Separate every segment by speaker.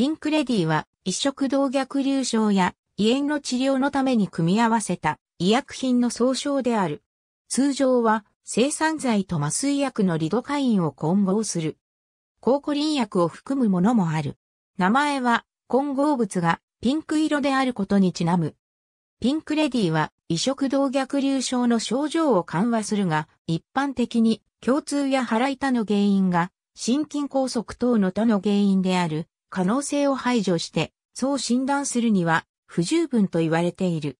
Speaker 1: ピンクレディは、一植動逆流症や胃炎の治療のために組み合わせた医薬品の総称である。通常は、生産剤と麻酔薬のリドカインを混合する。抗コリン薬を含むものもある。名前は、混合物がピンク色であることにちなむ。ピンクレディは、移植動逆流症の症状を緩和するが、一般的に、胸痛や腹痛の原因が、心筋梗塞等の他の原因である、可能性を排除して、そう診断するには不十分と言われている。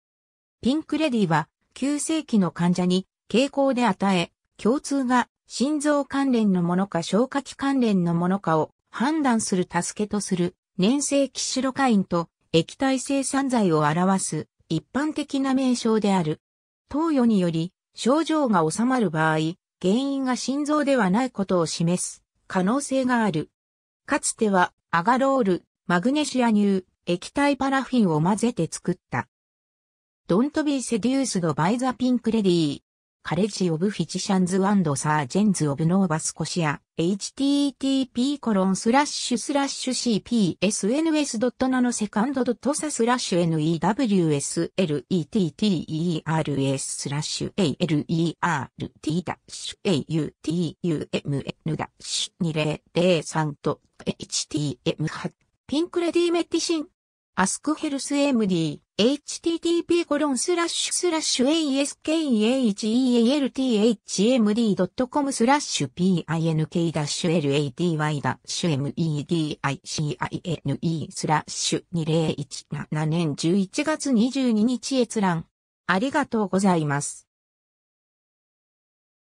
Speaker 1: ピンクレディは、急性期の患者に傾向で与え、共通が心臓関連のものか消化器関連のものかを判断する助けとする粘性キシロカインと液体性散剤を表す一般的な名称である。投与により症状が治まる場合、原因が心臓ではないことを示す可能性がある。かつてはアガロール、マグネシア乳、液体パラフィンを混ぜて作った。Don't be seduced by the pink lady. カレッジ・オブ・フィジシャンズ・アンド・サージェンズ・オブ・ノーバスコシア、http コロンスラッシュスラッシュ cpsns.nanosecond.sa スラッシュ n e w s l e t t e r s スラッシュ alert ダッシュ autumn ダッシュ2003と htm ハッピンクレディメティシン askhealthmd http askhelthmd.com スラッシュ p i n k l a d y m e d i c i n e スラッシュ2017年11月22日閲覧。ありがとうございます。